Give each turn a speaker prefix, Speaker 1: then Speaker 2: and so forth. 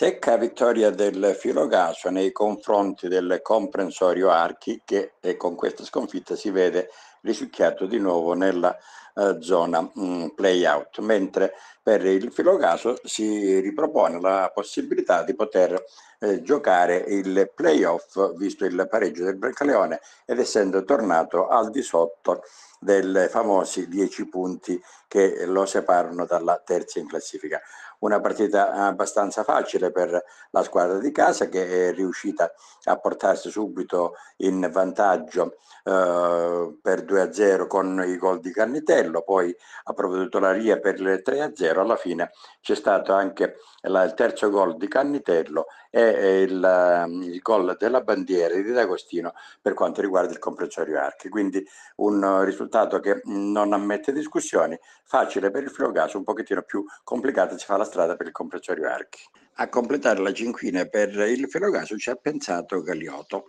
Speaker 1: Secca vittoria del Filogaso nei confronti del comprensorio Archi che eh, con questa sconfitta si vede risucchiato di nuovo nella eh, zona mh, mm, play mentre per il filogaso si ripropone la possibilità di poter eh, giocare il playoff visto il pareggio del Brancaleone ed essendo tornato al di sotto dei famosi 10 punti che lo separano dalla terza in classifica. Una partita abbastanza facile per la squadra di casa che è riuscita a portarsi subito in vantaggio eh, per due 2-0 con i gol di Cannitello, poi ha provveduto la Ria per il 3-0, alla fine c'è stato anche la, il terzo gol di Cannitello e, e il, il gol della bandiera di D'Agostino per quanto riguarda il comprensorio Archi, quindi un risultato che non ammette discussioni, facile per il Flogaso, un pochettino più complicato ci fa la strada per il comprensorio Archi. A completare la cinquina per il Felogaso ci ha pensato Galioto.